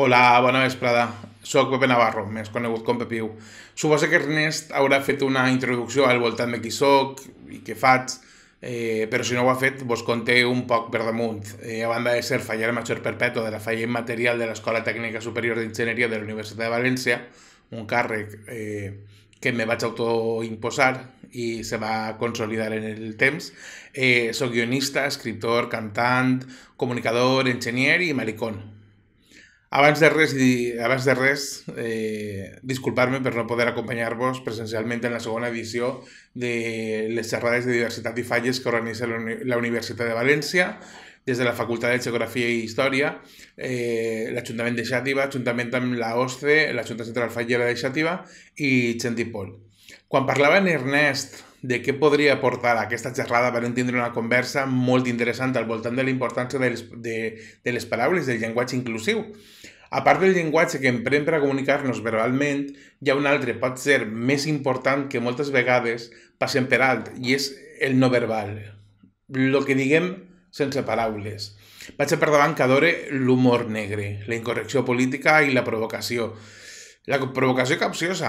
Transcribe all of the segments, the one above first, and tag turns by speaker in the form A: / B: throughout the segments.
A: Hola, bona vesprada. Soc Pepe Navarro, més conegut com Pepiu. Suposo que Ernest haurà fet una introducció al voltant de qui soc i què faig, eh, però si no ho ha fet, vos conté un poc per damunt. Eh, a banda de ser faller major perpetu de la falla immaterial de l'Escola Tècnica Superior d'Enginyeria de la Universitat de València, un càrrec eh, que me vaig autoimposar i se va consolidar en el temps. Eh, soc guionista, escriptor, cantant, comunicador, enginyer i maricón. Abans de res, abans de res eh, disculpar-me per no poder acompanyar-vos presencialment en la segona edició de les xerrades de diversitat i falles que organitza la, Uni la Universitat de València des de la Facultat de Geografia i Història, eh, l'Ajuntament de Xàtiva, juntament amb la OSCE, la Junta Central Fallera de Xàtiva i Xentipol. Quan parlava en Ernest de què podria aportar aquesta xerrada per entendre una conversa molt interessant al voltant de la importància de les, de, de les paraules, del llenguatge inclusiu. A part del llenguatge que emprem per a comunicar-nos verbalment, hi ha un altre, pot ser més important que moltes vegades passem per alt, i és el no verbal, el que diguem sense paraules. Vaig a per davant que adore l'humor negre, la incorrecció política i la provocació. La provocació capciosa.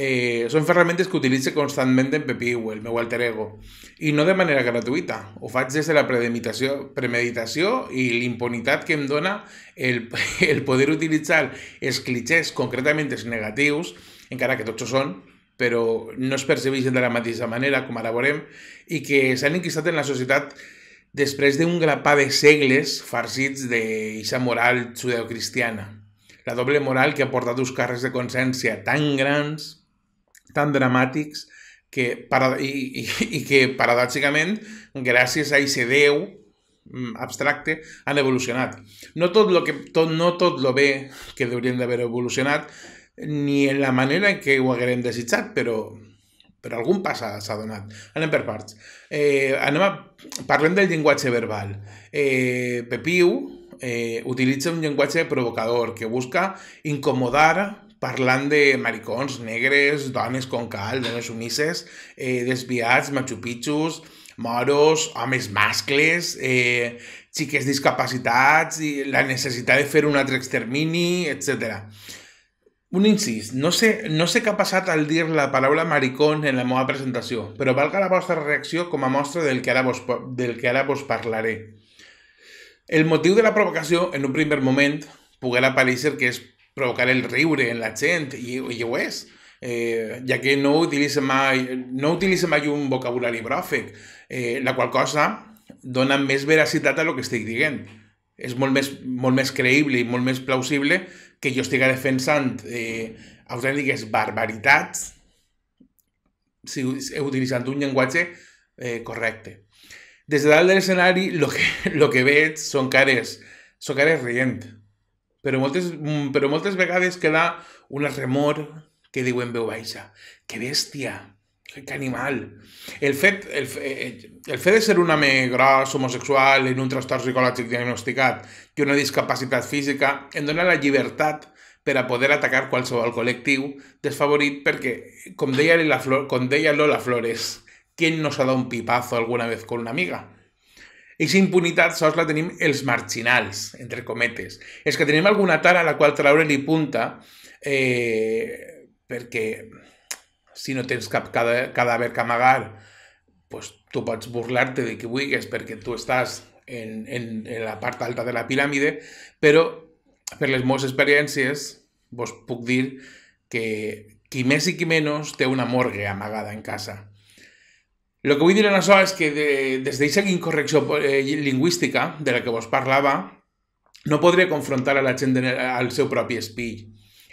A: Eh, són ferramentes que utilitze constantment en Pepiu, el meu alter ego, i no de manera gratuïta. Ho faig des de la premeditació premeditació i l'impunitat que em dona el, el poder utilitzar els clichés, concretament els negatius, encara que tots ho són, però no es percebeixen de la mateixa manera, com ara veurem, i que s'han inquistat en la societat després d'un grapà de segles farcits d'eixa moral judeocristiana. cristiana la doble moral que ha portat uns carrers de consciència tan grans, tan dramàtics, que, para, i, i, i que paradògicament, gràcies a aquest Déu mm, abstracte, han evolucionat. No tot lo, que, tot, no tot lo bé que haurien d'haver evolucionat, ni en la manera en què ho haguem desitjat, però, però algun pas s'ha donat. Anem per parts. Eh, anem a... Parlem del llenguatge verbal. Eh, Pepiu, eh, utilitza un llenguatge provocador que busca incomodar parlant de maricons, negres, dones com cal, dones unisses, eh, desviats, matxupitxos, moros, homes mascles, eh, xiques discapacitats i la necessitat de fer un altre extermini, etc. Un incís, no sé, no sé què ha passat al dir la paraula maricón en la meva presentació, però valga la vostra reacció com a mostra del que ara vos, del que ara vos parlaré. El motiu de la provocació, en un primer moment, poguera aparèixer que és provocar el riure en la gent, i, i ho és, eh, ja que no utilitza mai, no utilitza mai un vocabulari bròfec, eh, la qual cosa dona més veracitat a el que estic dient. És molt més, molt més creïble i molt més plausible que jo estigui defensant eh, autèntiques barbaritats si, utilitzant un llenguatge eh, correcte. Des de dalt de l'escenari, el que, lo que veig són cares, són cares rient. Però moltes, mm, però moltes vegades queda un remor que en veu baixa. Que bèstia! Que animal! El fet, el, eh, el fet de ser un home gros, homosexual, en un trastorn psicològic diagnosticat i una discapacitat física em dona la llibertat per a poder atacar qualsevol col·lectiu desfavorit perquè, com deia, la Flor, com deia Lola Flores, ¿Quién nos ha dado un pipazo alguna vez con una amiga? Eixa impunitat sols la tenim els marginals, entre cometes. És que tenim alguna tara a la qual traure-li punta eh, perquè si no tens cap cadàver que amagar, pues, tu pots burlar-te de qui vulguis perquè tu estàs en, en, en la part alta de la piràmide, però per les meves experiències vos puc dir que qui més i qui menys té una morgue amagada en casa. El que vull dir en això és que de, des d'aquesta incorrecció eh, lingüística de la que vos parlava, no podré confrontar a la gent al seu propi espill.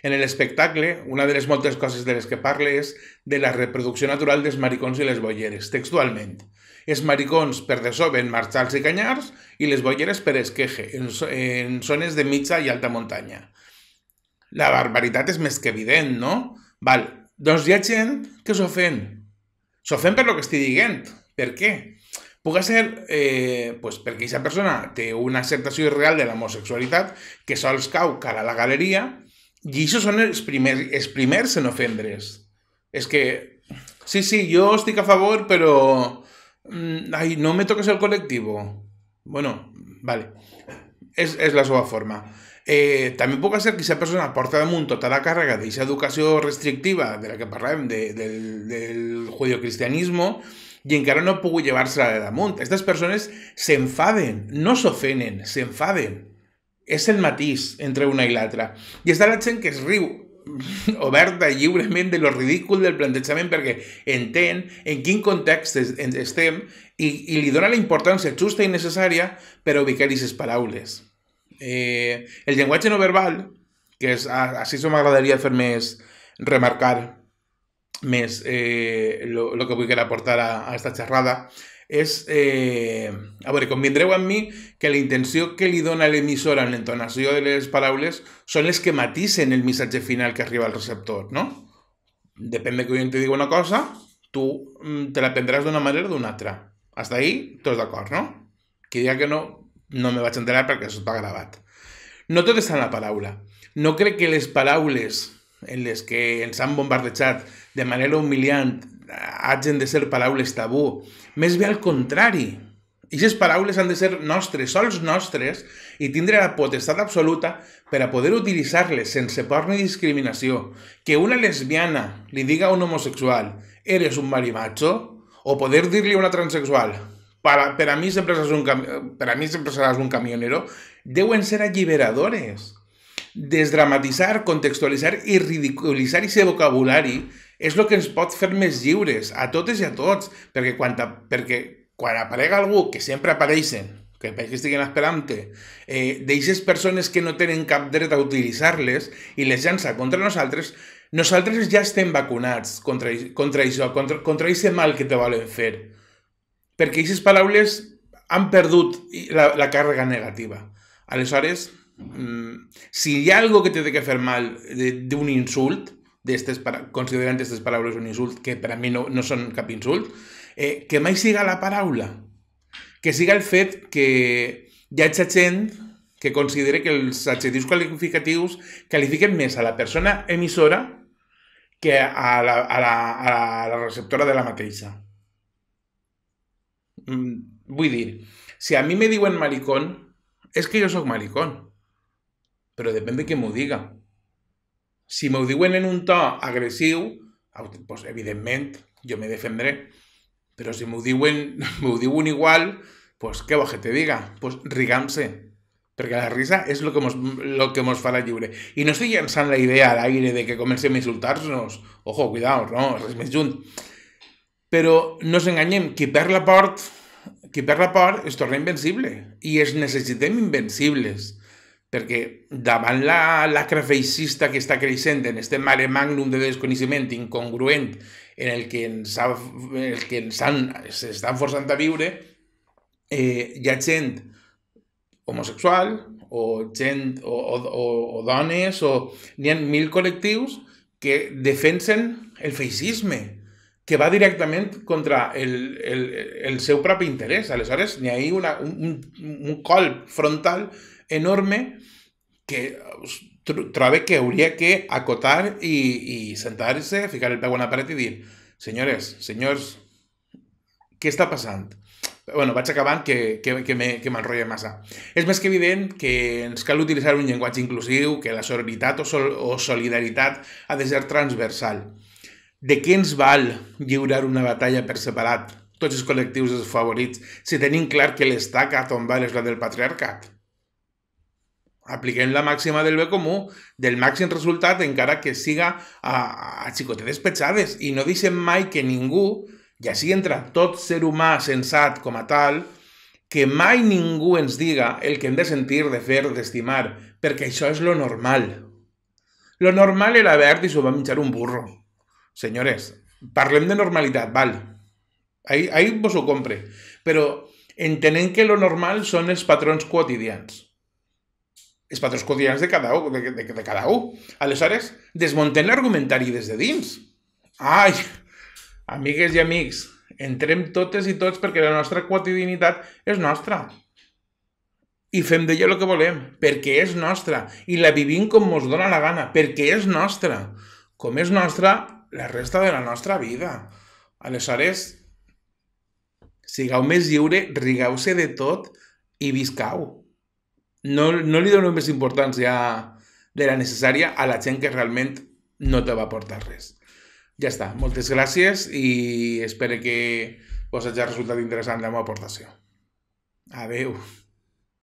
A: En l'espectacle, una de les moltes coses de les que parle és de la reproducció natural dels maricons i les bolleres, textualment. Els maricons per sobre en marxals i canyars i les bolleres per esqueje, en, en zones de mitja i alta muntanya. La barbaritat és més que evident, no? Val, doncs hi ha gent que s'ofèn, fem per lo que estic dient. Per què? Puga ser eh, pues perquè aquesta persona té una acceptació irreal de l'homosexualitat que sols cau cara a la galeria i això són els primers, els primers en ofendre's. És que, sí, sí, jo estic a favor, però... Mm, ai, no me toques el col·lectiu. Bueno, vale. És, és la seva forma. Eh, també puc ser que aquesta persona porta damunt tota la càrrega d'aquesta educació restrictiva de la que parlem, de, de, del, del judeocristianisme, i encara no ha pogut llevar-se-la de damunt. Aquestes persones s'enfaden, no s'ofenen, s'enfaden. És el matís entre una i l'altra. I està la gent que es riu oberta i lliurement de lo ridícul del plantejament perquè entén en quin context estem i, i li dona la importància justa i necessària per ubicar aquestes paraules. Eh, el llenguatge no verbal, que és, així m'agradaria fer més remarcar més eh, lo, lo que vull querer aportar a, aquesta esta xerrada, és, eh, a veure, convindreu amb mi que la intenció que li dona l'emissor en l'entonació de les paraules són les que matisen el missatge final que arriba al receptor, no? Depèn de que jo te digui una cosa, tu mm, te la prendràs d'una manera o d'una altra. Hasta ahí, tots d'acord, no? Que diga que no, no me vaig enterar perquè això està gravat. No tot està en la paraula. No crec que les paraules en les que ens han bombardejat de manera humiliant hagin de ser paraules tabú. Més bé al contrari. Aquestes paraules han de ser nostres, sols nostres, i tindre la potestat absoluta per a poder utilitzar-les sense por ni discriminació. Que una lesbiana li diga a un homosexual «eres un marimacho» o poder dir-li a una transexual para, per a mí siempre serás un, para mí siempre serás un camionero, deben ser alliberadores. Desdramatitzar, contextualitzar i ridiculitzar aquest vocabulari és el que ens pot fer més lliures, a totes i a tots, perquè quan, perquè quan aparega algú, que sempre apareixen, que que estiguen esperant eh, d'aquestes persones que no tenen cap dret a utilitzar-les i les llança contra nosaltres, nosaltres ja estem vacunats contra, contra això, contra, contra aquest mal que te volen fer perquè aquestes paraules han perdut la, la càrrega negativa. Aleshores, mm, si hi ha algo que té que fer mal d'un insult, considerant aquestes paraules un insult, que per a mi no, no són cap insult, eh, que mai siga la paraula, que siga el fet que hi ha gent que considere que els adjectius qualificatius qualifiquen més a la persona emissora que a la, a la, a la receptora de la mateixa. Mm, vull dir, si a mi me diuen maricón, és que jo sóc maricón. Però depèn de què m'ho diga. Si m'ho diuen en un to agressiu, pues, evidentment, jo me defendré. Però si m'ho diuen, m'ho diuen igual, pues, què vols que te diga? Pues rigam-se. Perquè la risa és el que, mos, lo que mos farà lliure. I no estic llançant la idea a l'aire de que comencem a insultar-nos. Ojo, cuidao, no, res més junt. Però no ens enganyem, qui perd la port qui perd la por es torna invencible i es necessitem invencibles perquè davant la lacra feixista que està creixent en este mare magnum de desconeixement incongruent en el que ens, ha, el que ens han, estan forçant a viure, eh, hi ha gent homosexual o gent o, o, o, o dones o n'hi ha mil col·lectius que defensen el feixisme que va directament contra el, el, el seu propi interès. Aleshores, n'hi ha una, un, un col frontal enorme que trobe que hauria que acotar i, i sentar-se, ficar el peu en la paret i dir senyores, senyors, què està passant? bueno, vaig acabant, que, que, que m'enrotlla massa. És més que evident que ens cal utilitzar un llenguatge inclusiu, que la sororitat o, sol, o solidaritat ha de ser transversal de què ens val lliurar una batalla per separat, tots els col·lectius desfavorits, si tenim clar que l'estaca a tombar és la del patriarcat? Apliquem la màxima del bé comú, del màxim resultat, encara que siga a, a xicotetes petjades, i no deixem mai que ningú, ja sigui entre tot ser humà sensat com a tal, que mai ningú ens diga el que hem de sentir, de fer, d'estimar, perquè això és lo normal. Lo normal era verd i s'ho va menjar un burro. Senyores, parlem de normalitat, val. Ahí, ahí vos ho compre. Però entenem que lo normal són els patrons quotidians. Els patrons quotidians de cada un. De, de, de cada un. Aleshores, desmonten l'argumentari des de dins. Ai, amigues i amics, entrem totes i tots perquè la nostra quotidianitat és nostra. I fem d'ella el que volem, perquè és nostra. I la vivim com ens dona la gana, perquè és nostra. Com és nostra, la resta de la nostra vida. Aleshores, sigueu més lliure, rigueu-se de tot i viscau. No, no li dono més importància de la necessària a la gent que realment no te va portar res. Ja està, moltes gràcies i espero que vos hagi resultat interessant la meva aportació. Adeu.